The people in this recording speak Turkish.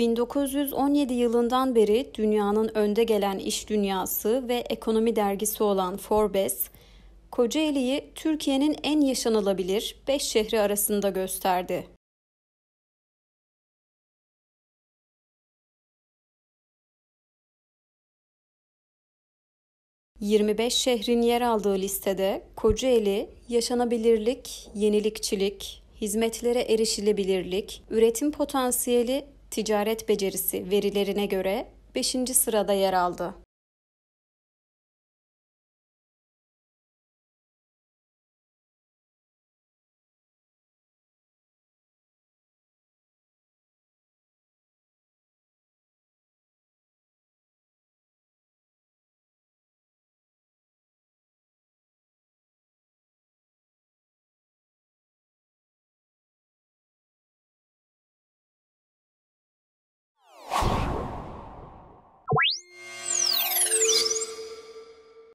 1917 yılından beri dünyanın önde gelen iş dünyası ve ekonomi dergisi olan Forbes, Kocaeli'yi Türkiye'nin en yaşanılabilir 5 şehri arasında gösterdi. ...25 şehrin yer aldığı listede Kocaeli, yaşanabilirlik, yenilikçilik, hizmetlere erişilebilirlik, üretim potansiyeli ticaret becerisi verilerine göre 5. sırada yer aldı.